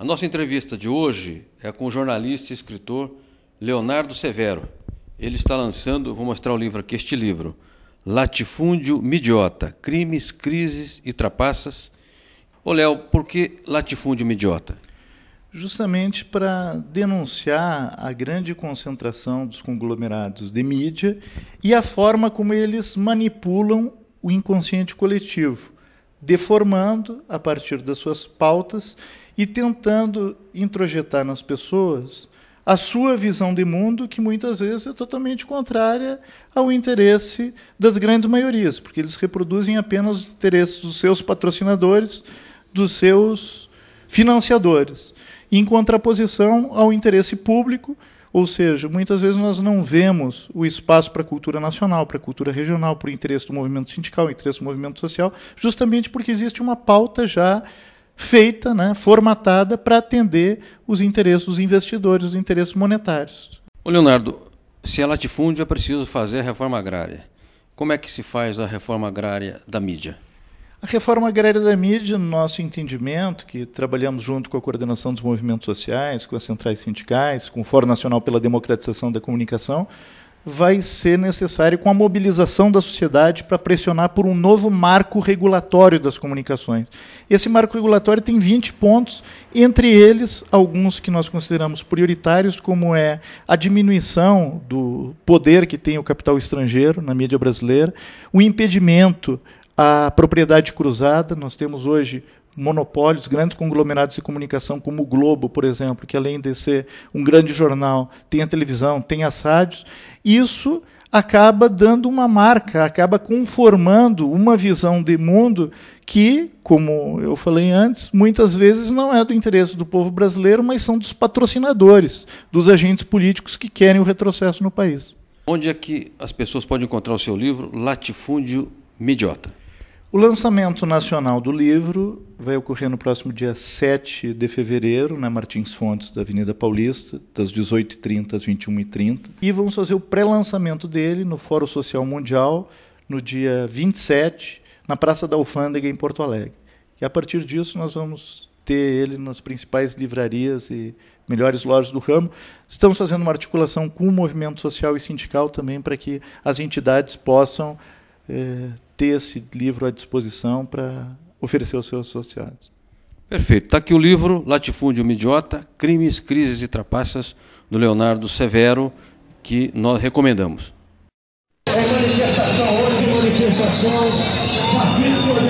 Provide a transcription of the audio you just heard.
A nossa entrevista de hoje é com o jornalista e escritor Leonardo Severo. Ele está lançando, vou mostrar o livro aqui, este livro, Latifúndio Midiota, Crimes, Crises e Trapaças. Ô Léo, por que Latifúndio Midiota? Justamente para denunciar a grande concentração dos conglomerados de mídia e a forma como eles manipulam o inconsciente coletivo deformando a partir das suas pautas e tentando introjetar nas pessoas a sua visão de mundo, que muitas vezes é totalmente contrária ao interesse das grandes maiorias, porque eles reproduzem apenas os interesses dos seus patrocinadores, dos seus financiadores, em contraposição ao interesse público, ou seja, muitas vezes nós não vemos o espaço para a cultura nacional, para a cultura regional, para o interesse do movimento sindical, o interesse do movimento social, justamente porque existe uma pauta já feita, né, formatada para atender os interesses dos investidores, os interesses monetários. Ô Leonardo, se ela é difunde é preciso fazer a reforma agrária. Como é que se faz a reforma agrária da mídia? A reforma agrária da mídia, no nosso entendimento, que trabalhamos junto com a coordenação dos movimentos sociais, com as centrais sindicais, com o Fórum Nacional pela Democratização da Comunicação, vai ser necessário com a mobilização da sociedade para pressionar por um novo marco regulatório das comunicações. Esse marco regulatório tem 20 pontos, entre eles alguns que nós consideramos prioritários, como é a diminuição do poder que tem o capital estrangeiro na mídia brasileira, o impedimento a propriedade cruzada, nós temos hoje monopólios, grandes conglomerados de comunicação, como o Globo, por exemplo, que além de ser um grande jornal, tem a televisão, tem as rádios. Isso acaba dando uma marca, acaba conformando uma visão de mundo que, como eu falei antes, muitas vezes não é do interesse do povo brasileiro, mas são dos patrocinadores, dos agentes políticos que querem o retrocesso no país. Onde é que as pessoas podem encontrar o seu livro Latifúndio Midiota? O lançamento nacional do livro vai ocorrer no próximo dia 7 de fevereiro, na né, Martins Fontes, da Avenida Paulista, das 18h30 às 21h30. E vamos fazer o pré-lançamento dele no Fórum Social Mundial, no dia 27, na Praça da Alfândega, em Porto Alegre. E a partir disso, nós vamos ter ele nas principais livrarias e melhores lojas do ramo. Estamos fazendo uma articulação com o movimento social e sindical também para que as entidades possam. Eh, ter esse livro à disposição para oferecer aos seus associados. Perfeito. Está aqui o livro Latifúndio Midiota, Crimes, Crises e Trapaças, do Leonardo Severo, que nós recomendamos. É manifestação hoje, manifestação